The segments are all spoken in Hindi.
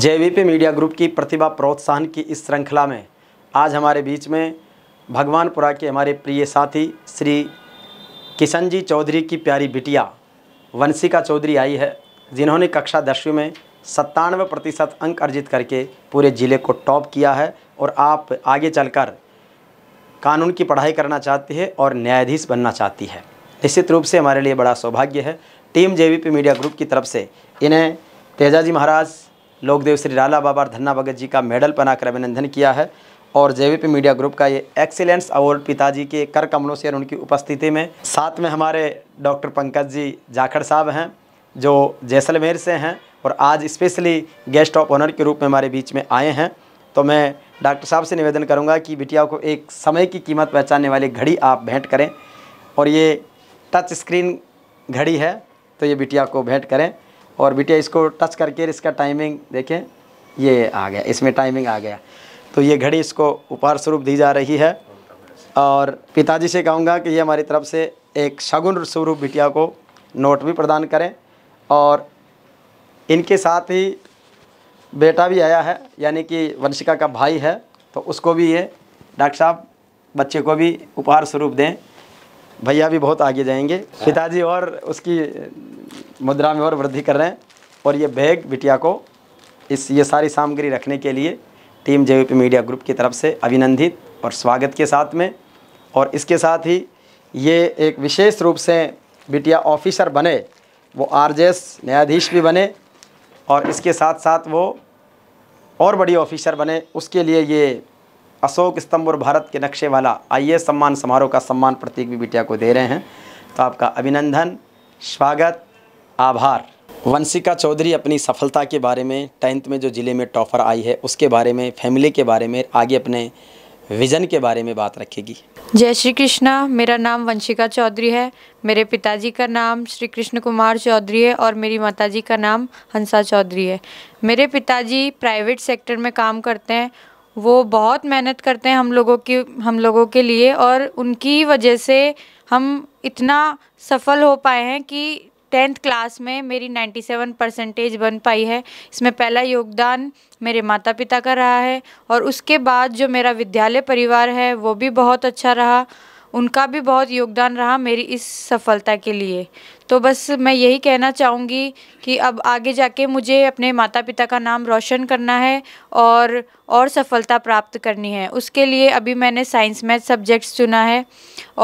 जेवीपी मीडिया ग्रुप की प्रतिभा प्रोत्साहन की इस श्रृंखला में आज हमारे बीच में भगवानपुरा के हमारे प्रिय साथी श्री किशन जी चौधरी की प्यारी बिटिया वंशिका चौधरी आई है जिन्होंने कक्षा दसवीं में सत्तानवे प्रतिशत अंक अर्जित करके पूरे ज़िले को टॉप किया है और आप आगे चलकर कानून की पढ़ाई करना चाहती है और न्यायाधीश बनना चाहती है निश्चित रूप से हमारे लिए बड़ा सौभाग्य है टीम जेवीपी मीडिया ग्रुप की तरफ से इन्हें तेजा जी महाराज लोकदेव श्री राला बाबा धन्ना भगत जी का मेडल पहनाकर अभिनंदन किया है और जेवीपी मीडिया ग्रुप का ये एक्सीलेंस अवार्ड पिताजी के कर कमलों से और उनकी उपस्थिति में साथ में हमारे डॉक्टर पंकज जी जाखड़ साहब हैं जो जैसलमेर से हैं और आज स्पेशली गेस्ट ऑफ ऑनर के रूप में हमारे बीच में आए हैं तो मैं डॉक्टर साहब से निवेदन करूंगा कि बिटिया को एक समय की कीमत पहचानने वाली घड़ी आप भेंट करें और ये टच स्क्रीन घड़ी है तो ये बिटिया को भेंट करें और बिटिया इसको टच करके इसका टाइमिंग देखें ये आ गया इसमें टाइमिंग आ गया तो ये घड़ी इसको उपहार स्वरूप दी जा रही है और पिताजी से कहूँगा कि ये हमारी तरफ से एक शगुन स्वरूप बिटिया को नोट भी प्रदान करें और इनके साथ ही बेटा भी आया है यानी कि वंशिका का भाई है तो उसको भी ये डॉक्टर साहब बच्चे को भी उपहार स्वरूप दें भैया भी बहुत आगे जाएंगे पिताजी और उसकी मुद्रा में और वृद्धि कर रहे हैं और ये बैग बिटिया को इस ये सारी सामग्री रखने के लिए टीम जे मीडिया ग्रुप की तरफ से अभिनंदित और स्वागत के साथ में और इसके साथ ही ये एक विशेष रूप से बिटिया ऑफिसर बने वो आर न्यायाधीश भी बने और इसके साथ साथ वो और बड़ी ऑफिसर बने उसके लिए ये अशोक स्तंभ और भारत के नक्शे वाला आई सम्मान समारोह का सम्मान प्रतीक भी बिटिया को दे रहे हैं तो आपका अभिनंदन स्वागत आभार वंशिका चौधरी अपनी सफलता के बारे में टेंथ में जो ज़िले में टॉफर आई है उसके बारे में फैमिली के बारे में आगे अपने विज़न के बारे में बात रखेगी जय श्री कृष्णा मेरा नाम वंशिका चौधरी है मेरे पिताजी का नाम श्री कृष्ण कुमार चौधरी है और मेरी माताजी का नाम हंसा चौधरी है मेरे पिताजी प्राइवेट सेक्टर में काम करते हैं वो बहुत मेहनत करते हैं हम लोगों की हम लोगों के लिए और उनकी वजह से हम इतना सफल हो पाए हैं कि टेंथ क्लास में मेरी 97 परसेंटेज बन पाई है इसमें पहला योगदान मेरे माता पिता का रहा है और उसके बाद जो मेरा विद्यालय परिवार है वो भी बहुत अच्छा रहा उनका भी बहुत योगदान रहा मेरी इस सफलता के लिए तो बस मैं यही कहना चाहूँगी कि अब आगे जाके मुझे अपने माता पिता का नाम रोशन करना है और और सफलता प्राप्त करनी है उसके लिए अभी मैंने साइंस मैथ सब्जेक्ट्स चुना है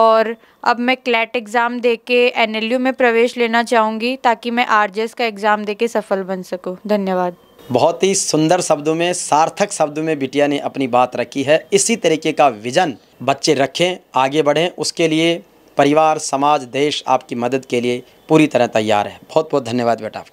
और अब मैं क्लैट एग्ज़ाम दे के एन में प्रवेश लेना चाहूँगी ताकि मैं आर का एग्ज़ाम दे के सफल बन सकूँ धन्यवाद बहुत ही सुंदर शब्दों में सार्थक शब्दों में बिटिया ने अपनी बात रखी है इसी तरीके का विजन बच्चे रखें आगे बढ़ें उसके लिए परिवार समाज देश आपकी मदद के लिए पूरी तरह तैयार है बहुत बहुत धन्यवाद बेटा